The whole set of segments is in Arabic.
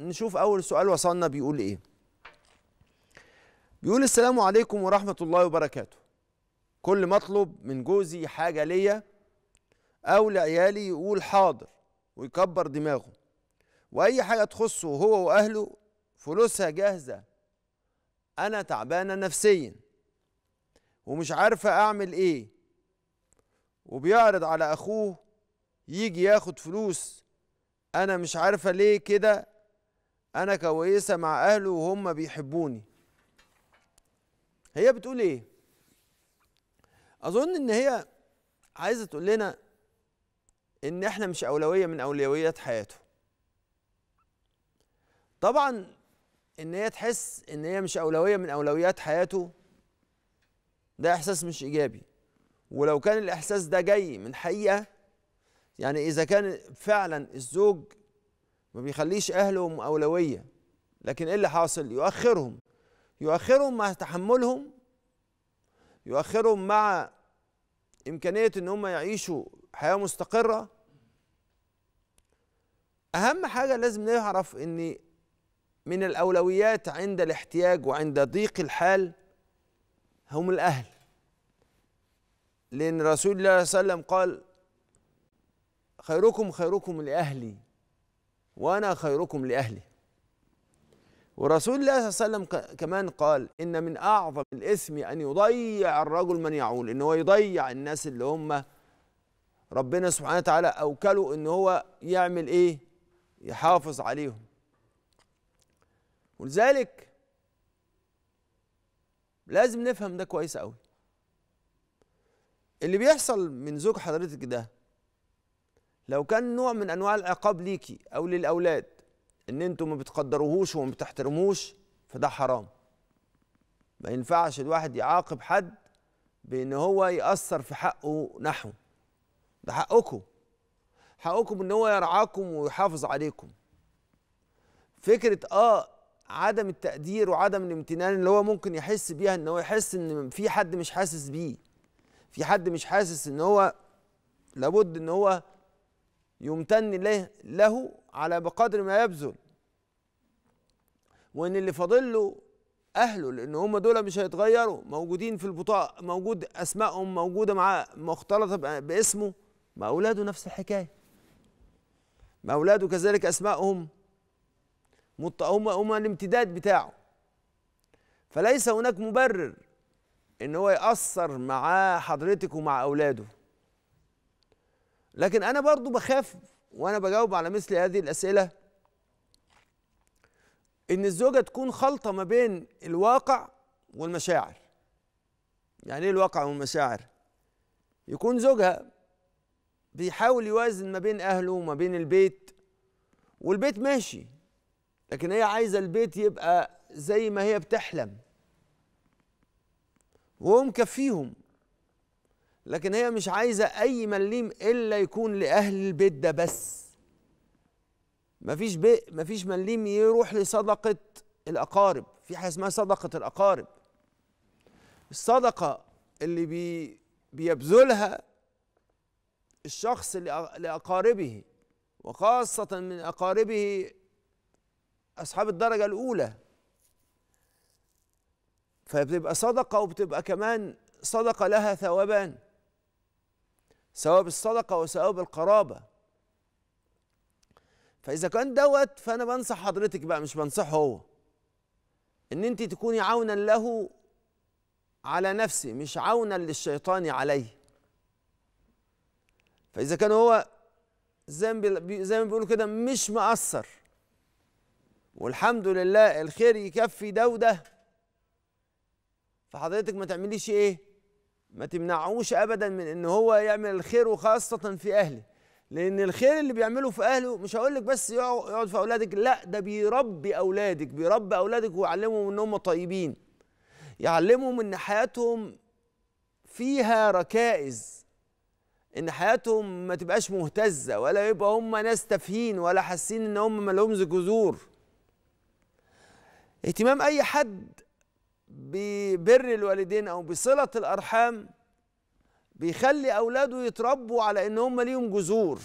نشوف أول سؤال وصلنا بيقول إيه بيقول السلام عليكم ورحمة الله وبركاته كل ما أطلب من جوزي حاجة ليا أو لعيالي يقول حاضر ويكبر دماغه وأي حاجة تخصه هو وأهله فلوسها جاهزة أنا تعبانة نفسيا ومش عارفة أعمل إيه وبيعرض على أخوه يجي ياخد فلوس أنا مش عارفة ليه كده انا كويسه مع اهله وهم بيحبوني هي بتقول ايه اظن ان هي عايزه تقول لنا ان احنا مش اولويه من اولويات حياته طبعا ان هي تحس ان هي مش اولويه من اولويات حياته ده احساس مش ايجابي ولو كان الاحساس ده جاي من حقيقه يعني اذا كان فعلا الزوج ما بيخليش اهلهم اولويه لكن ايه اللي حاصل يؤخرهم يؤخرهم مع تحملهم يؤخرهم مع امكانيه ان هم يعيشوا حياه مستقره اهم حاجه لازم نعرف ان من الاولويات عند الاحتياج وعند ضيق الحال هم الاهل لان رسول الله صلى الله عليه وسلم قال خيركم خيركم لاهلي وأنا خيركم لأهلي ورسول الله صلى الله عليه وسلم كمان قال إن من أعظم الإثم أن يضيع الرجل من يعول إن هو يضيع الناس اللي هم ربنا سبحانه وتعالى أوكلوا إن هو يعمل إيه يحافظ عليهم ولذلك لازم نفهم ده كويس قوي اللي بيحصل من زوج حضرتك ده لو كان نوع من انواع العقاب ليكي او للاولاد ان انتوا ما بتقدروهوش وما بتحترموش فده حرام ما ينفعش الواحد يعاقب حد بان هو ياثر في حقه نحوه ده حقكم حقكم ان هو يرعاكم ويحافظ عليكم فكره اه عدم التقدير وعدم الامتنان اللي هو ممكن يحس بيها ان هو يحس ان في حد مش حاسس بيه في حد مش حاسس ان هو لابد ان هو يمتن له على بقدر ما يبذل وان اللي فاضل له اهله لان هم دول مش هيتغيروا موجودين في البطاقه موجود اسمائهم موجوده معاه مختلطه باسمه ما اولاده نفس الحكايه ما اولاده كذلك اسمائهم هم هم الامتداد بتاعه فليس هناك مبرر ان هو يأثر مع حضرتك ومع اولاده لكن انا برضو بخاف وانا بجاوب على مثل هذه الاسئله ان الزوجه تكون خلطه ما بين الواقع والمشاعر يعني ايه الواقع والمشاعر يكون زوجها بيحاول يوازن ما بين اهله وما بين البيت والبيت ماشي لكن هي عايزه البيت يبقى زي ما هي بتحلم وهو مكفيهم لكن هي مش عايزة أي مليم إلا يكون لأهل البيت ده بس مفيش بي مفيش مليم يروح لصدقة الأقارب في حاجة اسمها صدقة الأقارب الصدقة اللي بي بيبذلها الشخص لأقاربه وخاصة من أقاربه أصحاب الدرجة الأولى فبتبقى صدقة وبتبقى كمان صدقة لها ثوابان سواء بالصدقه وسواء بالقرابه فاذا كان دوت فانا بنصح حضرتك بقى مش بنصحه هو ان انت تكوني عونا له على نفسي مش عونا للشيطان عليه فاذا كان هو زي ما بيقولوا كده مش مقصر والحمد لله الخير يكفي ده وده فحضرتك ما تعمليش ايه ما تمنعوش ابدا من ان هو يعمل الخير وخاصه في اهله لان الخير اللي بيعمله في اهله مش هقول لك بس يقعد في اولادك لا ده بيربي اولادك بيربي اولادك ويعلمهم ان هم طيبين يعلمهم ان حياتهم فيها ركائز ان حياتهم ما تبقاش مهتزه ولا يبقى هم ناس تافهين ولا حاسين ان هم ما لهمش جذور اهتمام اي حد ببر الوالدين او بصله الارحام بيخلي اولاده يتربوا على ان هم ليهم جذور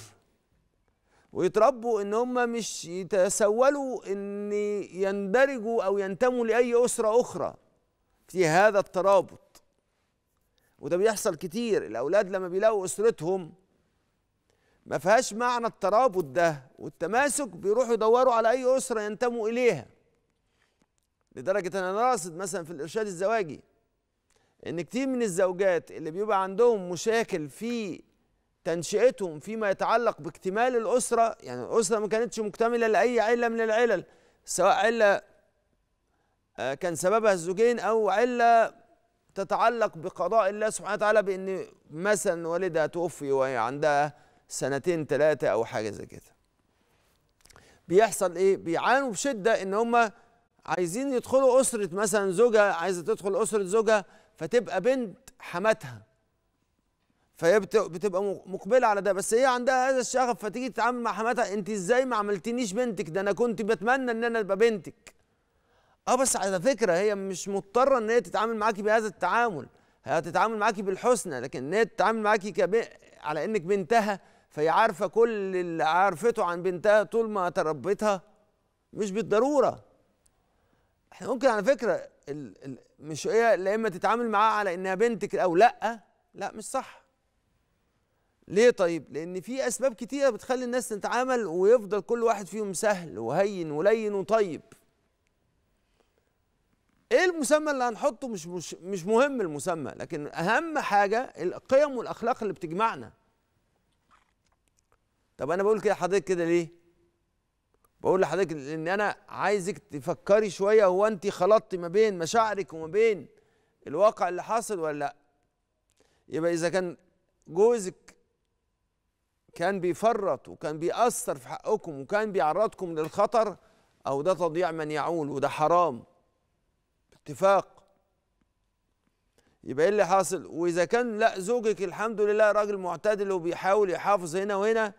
ويتربوا ان هم مش يتسولوا ان يندرجوا او ينتموا لاي اسره اخرى في هذا الترابط وده بيحصل كتير الاولاد لما بيلاقوا اسرتهم ما فيهاش معنى الترابط ده والتماسك بيروحوا يدوروا على اي اسره ينتموا اليها لدرجه ان انا راصد مثلا في الارشاد الزواجي ان كتير من الزوجات اللي بيبقى عندهم مشاكل في تنشئتهم فيما يتعلق باكتمال الاسره يعني الاسره ما كانتش مكتمله لاي عله من العلل سواء عله آه، كان سببها الزوجين او عله تتعلق بقضاء الله سبحانه وتعالى بان مثلا والدها توفي وهي عندها سنتين ثلاثه او حاجه زي كده بيحصل ايه بيعانوا بشده ان هم عايزين يدخلوا أسرة مثلا زوجة عايزة تدخل أسرة زوجها فتبقى بنت حماتها فهي بتبقى مقبلة على ده بس هي عندها هذا الشغف فتيجي تتعامل مع حماتها أنت إزاي ما عملتنيش بنتك ده أنا كنت بتمنى إن أنا أبقى بنتك أه بس على فكرة هي مش مضطرة إن هي تتعامل معاكي بهذا التعامل هي هتتعامل معاكي بالحسنى لكن إن هي تتعامل معاكي كب... على إنك بنتها فهي عارفة كل اللي عارفته عن بنتها طول ما تربيتها مش بالضرورة احنا ممكن على فكره ال ال مش هي لا اما تتعامل معاها على انها بنتك او لا لا مش صح ليه طيب لان في اسباب كتيره بتخلي الناس تتعامل ويفضل كل واحد فيهم سهل وهين ولين وطيب ايه المسمى اللي هنحطه مش مش مش مهم المسمى لكن اهم حاجه القيم والاخلاق اللي بتجمعنا طب انا بقول كده حضرتك كده ليه بقول لحضرتك ان انا عايزك تفكري شويه هو انت خلطتي ما بين مشاعرك وما بين الواقع اللي حاصل ولا لا يبقى اذا كان جوزك كان بيفرط وكان بيأثر في حقكم وكان بيعرضكم للخطر او ده تضييع من يعول وده حرام اتفاق يبقى ايه اللي حاصل واذا كان لا زوجك الحمد لله راجل معتدل وبيحاول يحافظ هنا وهنا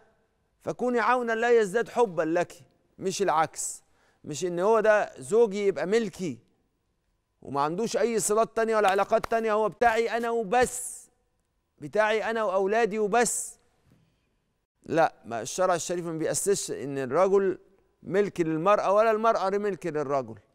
فكوني عونا لا يزداد حبا لك مش العكس مش ان هو ده زوجي يبقى ملكي وما عندوش اي صلات تانية ولا علاقات تانية هو بتاعي انا وبس بتاعي انا واولادي وبس لا ما الشرع الشريف ما بيأسسش ان الرجل ملك للمرأة ولا المرأة ملك للرجل